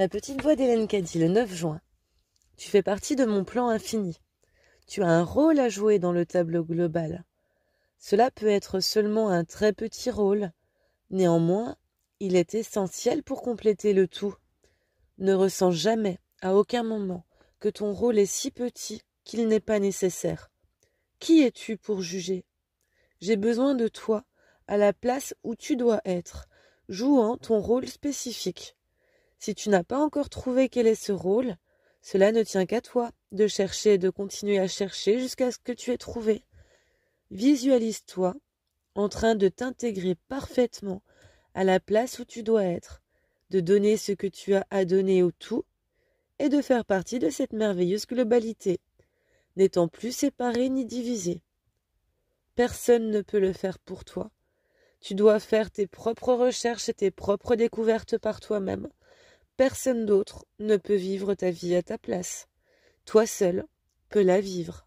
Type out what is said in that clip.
La petite voix d'Hélène Caddy, le 9 juin. Tu fais partie de mon plan infini. Tu as un rôle à jouer dans le tableau global. Cela peut être seulement un très petit rôle. Néanmoins, il est essentiel pour compléter le tout. Ne ressens jamais, à aucun moment, que ton rôle est si petit qu'il n'est pas nécessaire. Qui es-tu pour juger J'ai besoin de toi, à la place où tu dois être, jouant ton rôle spécifique. Si tu n'as pas encore trouvé quel est ce rôle, cela ne tient qu'à toi de chercher et de continuer à chercher jusqu'à ce que tu aies trouvé. Visualise-toi en train de t'intégrer parfaitement à la place où tu dois être, de donner ce que tu as à donner au tout et de faire partie de cette merveilleuse globalité, n'étant plus séparé ni divisé. Personne ne peut le faire pour toi. Tu dois faire tes propres recherches et tes propres découvertes par toi-même. Personne d'autre ne peut vivre ta vie à ta place. Toi seul peux la vivre.